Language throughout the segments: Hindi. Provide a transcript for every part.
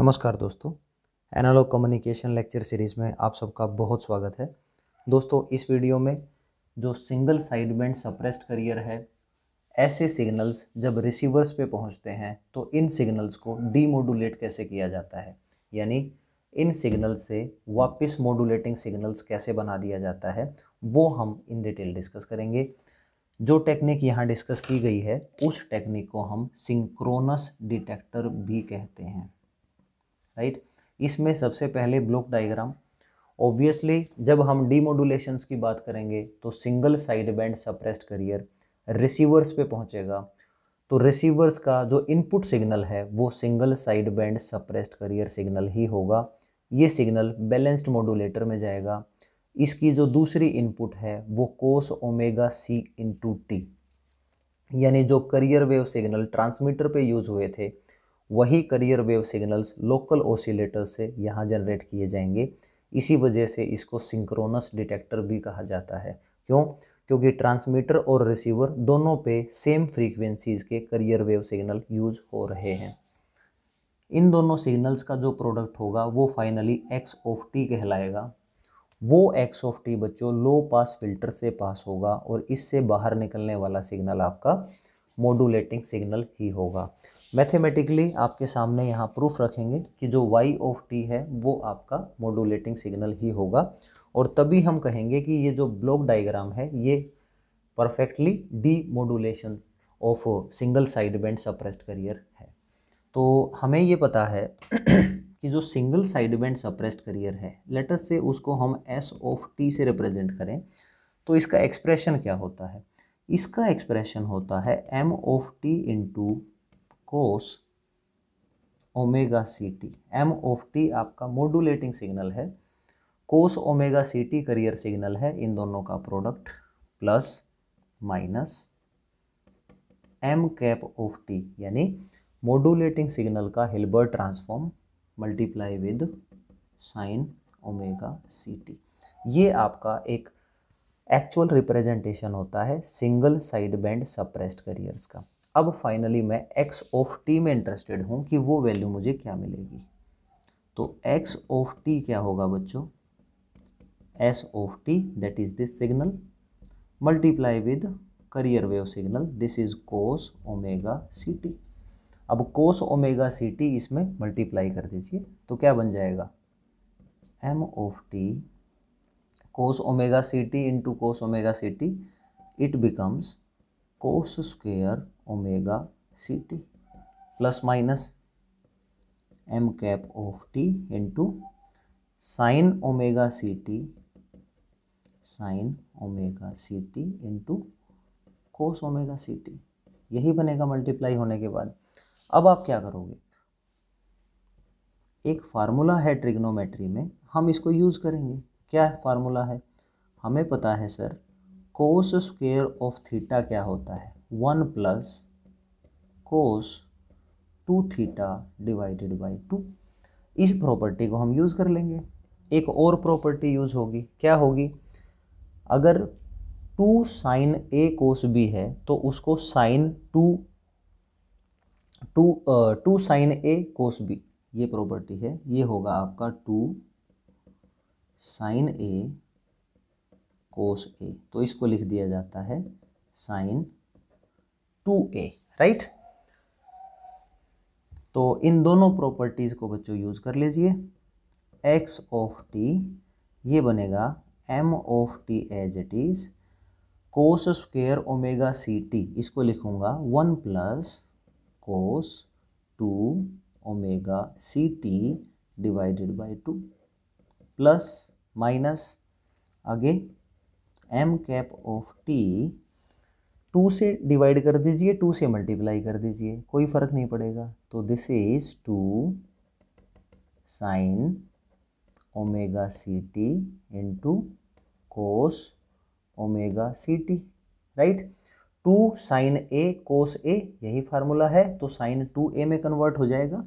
नमस्कार दोस्तों एनालॉग कम्युनिकेशन लेक्चर सीरीज़ में आप सबका बहुत स्वागत है दोस्तों इस वीडियो में जो single side band suppressed carrier है ऐसे सिग्नल्स जब रिसीवर्स पे पहुंचते हैं तो इन सिग्नल्स को डीमोडुलेट कैसे किया जाता है यानी इन सिग्नल से वापस मॉडुलेटिंग सिग्नल्स कैसे बना दिया जाता है वो हम इन डिटेल डिस्कस करेंगे जो टेक्निक यहाँ डिस्कस की गई है उस टेक्निक को हम सिंक्रोनस डिटेक्टर भी कहते हैं राइट इसमें सबसे पहले ब्लॉक डायग्राम ऑब्वियसली जब हम डीमोडुलेशंस की बात करेंगे तो single side band suppressed carrier receivers पे पहुंचेगा तो रिसीवर्स का जो इनपुट सिग्नल है वो single side band suppressed carrier signal ही होगा ये सिग्नल बैलेंस्ड मॉडुलेटर में जाएगा इसकी जो दूसरी इनपुट है वो cos omega C into T यानी जो करियर वेव सिग्नल ट्रांसमीटर पे यूज़ हुए थे वही carrier wave signals local oscillator से यहाँ जनरेट किए जाएंगे इसी वजह से इसको सिंक्रोनस डिटेक्टर भी कहा जाता है क्यों क्योंकि ट्रांसमीटर और रिसीवर दोनों पे सेम फ्रीक्वेंसीज़ के करियर वेव सिग्नल यूज हो रहे हैं इन दोनों सिग्नल्स का जो प्रोडक्ट होगा वो फाइनली एक्स ऑफ टी कहलाएगा वो एक्स ऑफ टी बच्चों लो पास फिल्टर से पास होगा और इससे बाहर निकलने वाला सिग्नल आपका मोडुलेटिंग सिग्नल ही होगा मैथमेटिकली आपके सामने यहाँ प्रूफ रखेंगे कि जो वाई ऑफ टी है वो आपका मोडुलेटिंग सिग्नल ही होगा और तभी हम कहेंगे कि ये जो ब्लॉक डायग्राम है ये perfectly demodulation of single side band suppressed carrier है तो हमें ये पता है कि जो single side band suppressed carrier है लेटस से उसको हम एस ऑफ टी से रिप्रेजेंट करें तो इसका एक्सप्रेशन क्या होता है इसका एक्सप्रेशन होता है M of T into cos omega C T M of T आपका मोडुलेटिंग सिग्नल है cos omega C T carrier signal है इन दोनों का product plus minus M cap of T यानी मोडुलेटिंग सिग्नल का Hilbert transform multiply with sine omega C T ये आपका एक एक्चुअल रिप्रेजेंटेशन होता है single side band suppressed carriers का अब फाइनली मैं एक्स ऑफ टी में इंटरेस्टेड हूँ कि वो वैल्यू मुझे क्या मिलेगी तो एक्स ऑफ टी क्या होगा बच्चों S of T that is this signal multiply with carrier wave signal this is cos omega C T अब कोस ओमेगा सी टी इसमें मल्टीप्लाई कर दीजिए तो क्या बन जाएगा M of T cos omega ct into cos omega ct it becomes cos square omega ct plus minus m cap of t into sin omega ct sin omega ct into cos omega ct यही बनेगा मल्टीप्लाई होने के बाद अब आप क्या करोगे एक फार्मूला है ट्रिग्नोमेट्री में हम इसको यूज़ करेंगे क्या फार्मूला है हमें पता है sir cos square of theta क्या होता है one plus cos two theta divided by two इस प्रॉपर्टी को हम यूज़ कर लेंगे एक और प्रॉपर्टी यूज़ होगी क्या होगी अगर two sine A cos B है तो उसको sine two two two sine A cos B ये प्रॉपर्टी है ये होगा आपका टू साइन ए कोस ए तो इसको लिख दिया जाता है साइन टू ए राइट तो इन दोनों प्रॉपर्टीज़ को बच्चों यूज़ कर लीजिए एक्स ऑफ टी ये बनेगा M of T as it is cos square omega C T इसको लिखूंगा one plus cos two omega C T divided by two plus minus आगे M cap of T two से डिवाइड कर दीजिए टू से मल्टीप्लाई कर दीजिए कोई फ़र्क नहीं पड़ेगा तो this is two sine omega C T into cos omega C T right two sine A cos A यही फार्मूला है तो साइन टू ए में कन्वर्ट हो जाएगा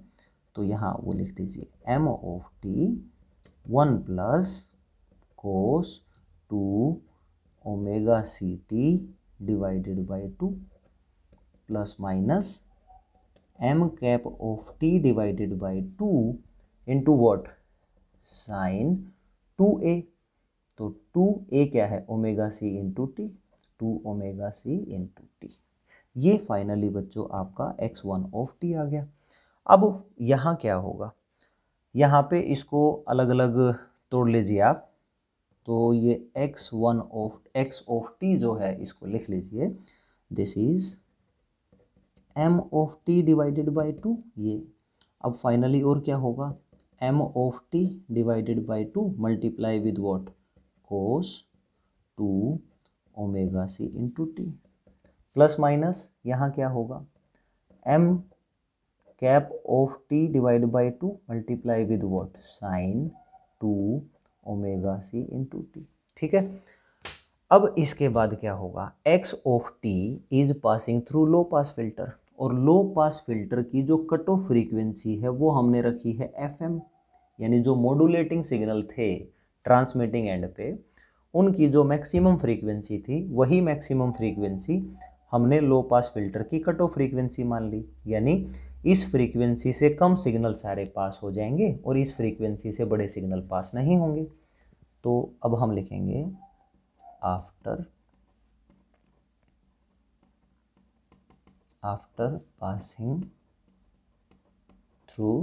तो यहाँ वो लिख दीजिए M of T one plus cos two omega C T divided by two plus minus M cap of T divided by two into what sine two A तो टू ए क्या है omega C into T two omega C into T ये फाइनली बच्चों आपका एक्स वन ऑफ टी आ गया अब यहाँ क्या होगा यहाँ पे इसको अलग अलग तोड़ लीजिए आप तो ये X one of X of T जो है इसको लिख लीजिए this is M of T divided by two ये अब फाइनली और क्या होगा M of T divided by two multiply with what cos two omega C into T plus minus यहाँ क्या होगा M cap of T divide by two multiply with what sine two omega C into T ठीक है अब इसके बाद क्या होगा X of T is passing through low pass filter और लो पास फिल्टर की जो कट ऑफ फ्रीक्वेंसी है वो हमने रखी है एफ एम यानी जो मॉडुलेटिंग सिग्नल थे ट्रांसमिटिंग एंड पे उनकी जो मैक्सिमम फ्रीक्वेंसी थी वही मैक्सिमम फ्रीक्वेंसी हमने लो पास फिल्टर की कट ऑफ फ्रीक्वेंसी मान ली यानी इस फ्रीक्वेंसी से कम सिग्नल सारे पास हो जाएंगे और इस फ्रीक्वेंसी से बड़े सिग्नल पास नहीं होंगे तो अब हम लिखेंगे after after passing through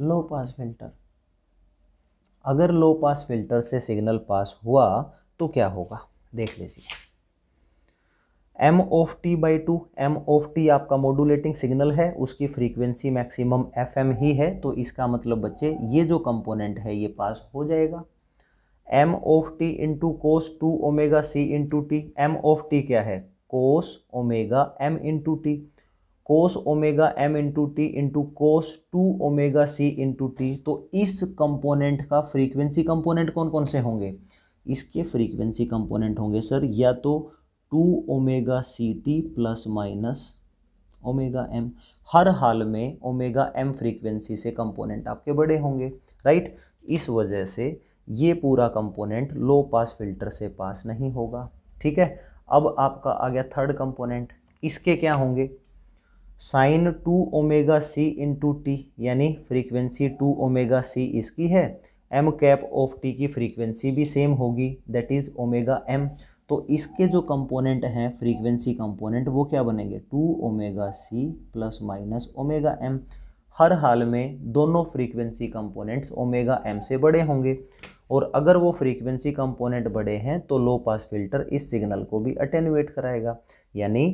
low pass filter अगर लो पास फिल्टर से सिग्नल पास हुआ तो क्या होगा देख लीजिए M of T by two M of T आपका मॉडुलेटिंग सिग्नल है उसकी फ्रीक्वेंसी मैक्सिमम एफ एम ही है तो इसका मतलब बच्चे ये जो कंपोनेंट है ये पास हो जाएगा M of T into cos two omega C into T M of T क्या है cos omega M into T cos omega M into T into cos two omega C into T तो इस कंपोनेंट का फ्रीक्वेंसी कंपोनेंट कौन कौन से होंगे इसके फ्रीक्वेंसी कंपोनेंट होंगे सर या तो two omega C T plus minus omega M हर हाल में ओमेगा एम फ्रीक्वेंसी से कंपोनेंट आपके बड़े होंगे राइट इस वजह से ये पूरा कंपोनेंट लो पास फिल्टर से पास नहीं होगा ठीक है अब आपका आ गया थर्ड कंपोनेंट इसके क्या होंगे sine two omega C into T यानी फ्रीक्वेंसी टू ओमेगा सी इसकी है एम कैप ऑफ टी की फ्रीक्वेंसी भी सेम होगी दैट इज़ ओमेगा एम तो इसके जो कंपोनेंट हैं फ्रीक्वेंसी कंपोनेंट वो क्या बनेंगे two omega C plus minus omega M हर हाल में दोनों फ्रीक्वेंसी कंपोनेंट्स ओमेगा एम से बड़े होंगे और अगर वो फ्रीक्वेंसी कंपोनेंट बड़े हैं तो लो पास फिल्टर इस सिग्नल को भी अटेनुएट कराएगा यानी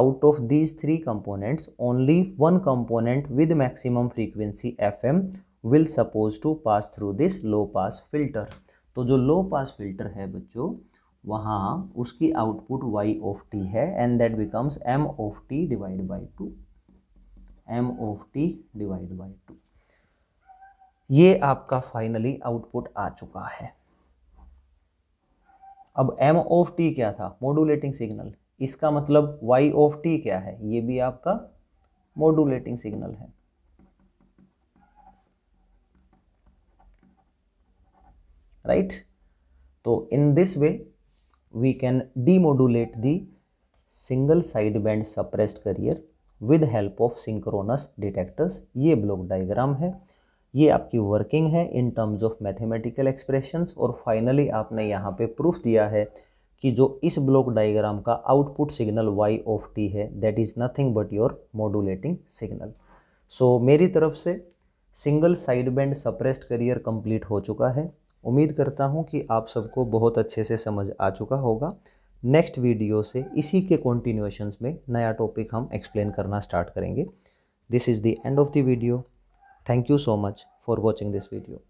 out of these three components only one component with maximum frequency FM will suppose to pass through this low pass filter तो जो लो पास फिल्टर है बच्चों वहाँ उसकी आउटपुट वाई ऑफ टी है and that becomes M of T divide by two M of T divide by two ये आपका फाइनली आउटपुट आ चुका है अब एम ऑफ टी क्या था मोडुलेटिंग सिग्नल इसका मतलब वाई ऑफ टी क्या है ये भी आपका मोडुलेटिंग सिग्नल है राइट right? तो in this way we can demodulate the single sideband suppressed carrier with help of synchronous detectors ये ब्लॉक डायग्राम है ये आपकी वर्किंग है in terms of mathematical expressions और फाइनली आपने यहाँ पे प्रूफ दिया है कि जो इस ब्लॉक डायग्राम का output signal Y of T है that is nothing but your modulating signal so मेरी तरफ से single side band suppressed carrier complete हो चुका है उम्मीद करता हूँ कि आप सबको बहुत अच्छे से समझ आ चुका होगा नेक्स्ट वीडियो से इसी के कॉन्टिन्यूशन में नया टॉपिक हम एक्सप्लेन करना स्टार्ट करेंगे this is the end of the video thank you so much for watching this video